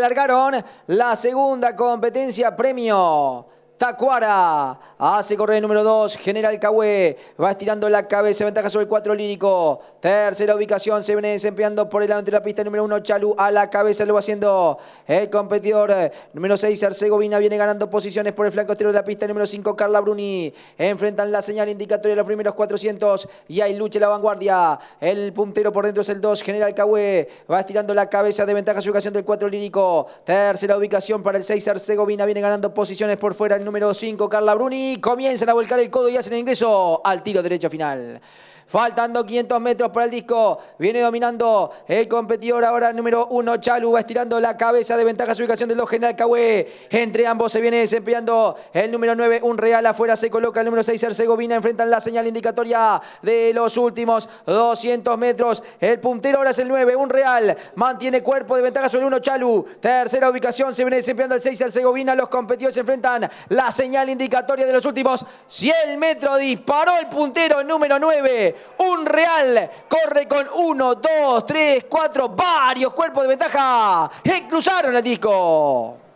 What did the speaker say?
largaron la segunda competencia premio. Tacuara. Hace correr el número 2, General Cahue. Va estirando la cabeza, ventaja sobre el 4 lírico. Tercera ubicación, se viene desempeñando por el lado de la pista número 1, Chalu. A la cabeza lo va haciendo el competidor eh, número 6, Arcegovina. Viene ganando posiciones por el flanco exterior de la pista número 5, Carla Bruni. Enfrentan la señal indicatoria de los primeros 400 y hay lucha la vanguardia. El puntero por dentro es el 2, General Cahue. Va estirando la cabeza de ventaja su ubicación del 4 lírico. Tercera ubicación para el 6, Arcegovina. Viene ganando posiciones por fuera el número 5, Carla Bruni. Comienzan a volcar el codo y hacen ingreso al tiro derecho final. Faltando 500 metros para el disco. Viene dominando el competidor ahora el número uno. Chalu va estirando la cabeza de ventaja su ubicación del 2 General Cahué. Entre ambos se viene desempeñando el número 9. Un Real afuera se coloca el número 6 Arcegovina. Enfrentan la señal indicatoria de los últimos 200 metros. El puntero ahora es el 9. Un Real mantiene cuerpo de ventaja sobre uno Chalu. Tercera ubicación se viene desempeñando el 6 Arcegovina. Los competidores enfrentan la señal indicatoria de los últimos 100 metros. Disparó el puntero número 9. Un Real corre con 1, 2, 3, 4, varios cuerpos de ventaja. Y cruzaron el disco.